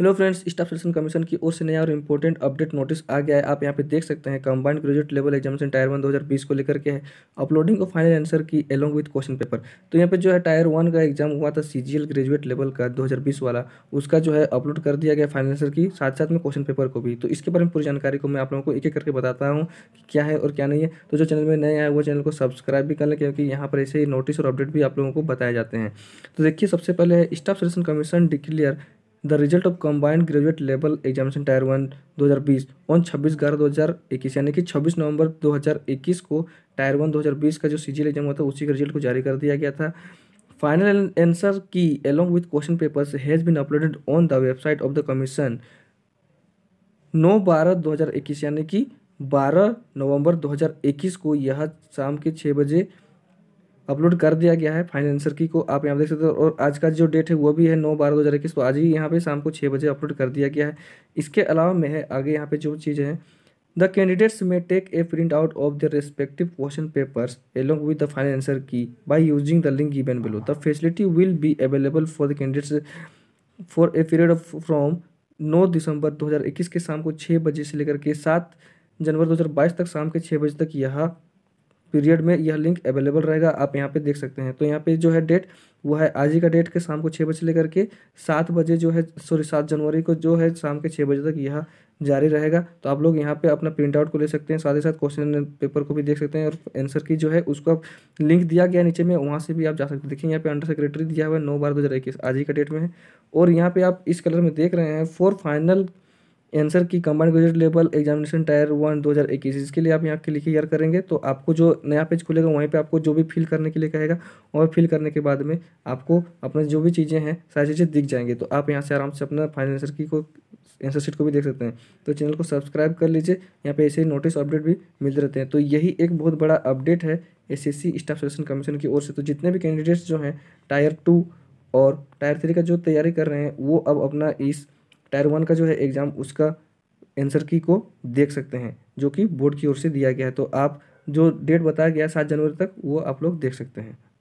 hello friends staff selection commission की ओर से नया और इम्पोर्टेंट अपडेट नोटिस आ गया है आप यहाँ पे देख सकते हैं combined graduate level examination tier one 2020 को लेकर के है uploading of final answer key along with question paper तो यहाँ पे जो है टायर वन का एग्जाम हुआ था सी ग्रेजुएट लेवल का दो वाला उसका जो है अपलोड कर दिया गया फाइनल आंसर की साथ साथ में क्वेश्चन पेपर को भी तो इसके बारे में पूरी जानकारी को मैं आप लोगों को एक एक करके बताता हूँ कि क्या है और क्या नहीं है तो जो चैनल में नए आए वो चैनल को सब्सक्राइब भी कर लें क्योंकि यहाँ पर ऐसे ही नोटिस और अपडेट भी आप लोगों को बताए जाते हैं तो देखिए सबसे पहले staff selection commission declare the result of combined graduate level examination tier one 2020 on 26 ग्यारह 2021 यानी कि 26 नवंबर 2021 को टायर वन 2020 का जो सीजीएल एग्जाम हुआ था उसी का रिजल्ट को जारी कर दिया गया था final answer key along with question papers has been uploaded on the website of the commission नौ बारह दो यानी कि 12 नवंबर 2021 को यह शाम के छः बजे अपलोड कर दिया गया है फाइनल आंसर की को आप यहाँ देख सकते हो और आज का जो डेट है वो भी है नौ बारह दो हज़ार इक्कीस तो आज ही यहाँ पे शाम को छः बजे अपलोड कर दिया गया है इसके अलावा मैं है आगे यहाँ पे जो चीज़ें हैं the candidates may take a print out of the respective question papers along with the final answer key by using the link given below the facility will be available for the candidates for a period of from नौ दिसंबर दो के शाम को छः बजे से लेकर के सात जनवरी दो तक शाम के छः बजे तक यह पीरियड में यह लिंक अवेलेबल रहेगा आप यहाँ पे देख सकते हैं तो यहाँ पे जो है डेट वो है आज ही का डेट के शाम को छः बजे लेकर के सात बजे जो है सॉरी सात जनवरी को जो है शाम के छः बजे तक यह जारी रहेगा तो आप लोग यहाँ पे अपना प्रिंट आउट को ले सकते हैं साथ ही साथ क्वेश्चन पेपर को भी देख सकते हैं और आंसर की जो है उसको आप लिंक दिया गया नीचे में वहाँ से भी आप जा सकते हैं देखिए यहाँ पे अंडर सेक्रेटरी दिया हुआ है नौ बारह दो हज़ार इक्कीस आज ही का डेट में है और यहाँ पे आप इस कलर में देख रहे हैं for final answer key combined graduate level examination tier one दो हज़ार इक्कीस इसके लिए आप यहाँ क्लिक ईयर करेंगे तो आपको जो नया पेज खुलेगा वहीं पे आपको जो भी फिल करने के लिए कहेगा और फिल करने के बाद में आपको अपने जो भी चीज़ें हैं सारी चीज़ें दिख जाएंगे तो आप यहाँ से आराम से अपना फाइनल आंसर की को आंसर शीट को भी देख सकते हैं तो चैनल को सब्सक्राइब कर लीजिए यहाँ पे ऐसे ही नोटिस अपडेट भी मिलते रहते हैं तो यही एक बहुत बड़ा अपडेट है S S C staff selection commission की ओर से तो जितने भी कैंडिडेट्स जो हैं टायर टू और टायर थ्री का जो तैयारी कर रहे हैं वो अब अपना इस टायर वन का जो है एग्ज़ाम उसका आंसर की को देख सकते हैं जो कि बोर्ड की ओर से दिया गया है तो आप जो डेट बताया गया है सात जनवरी तक वो आप लोग देख सकते हैं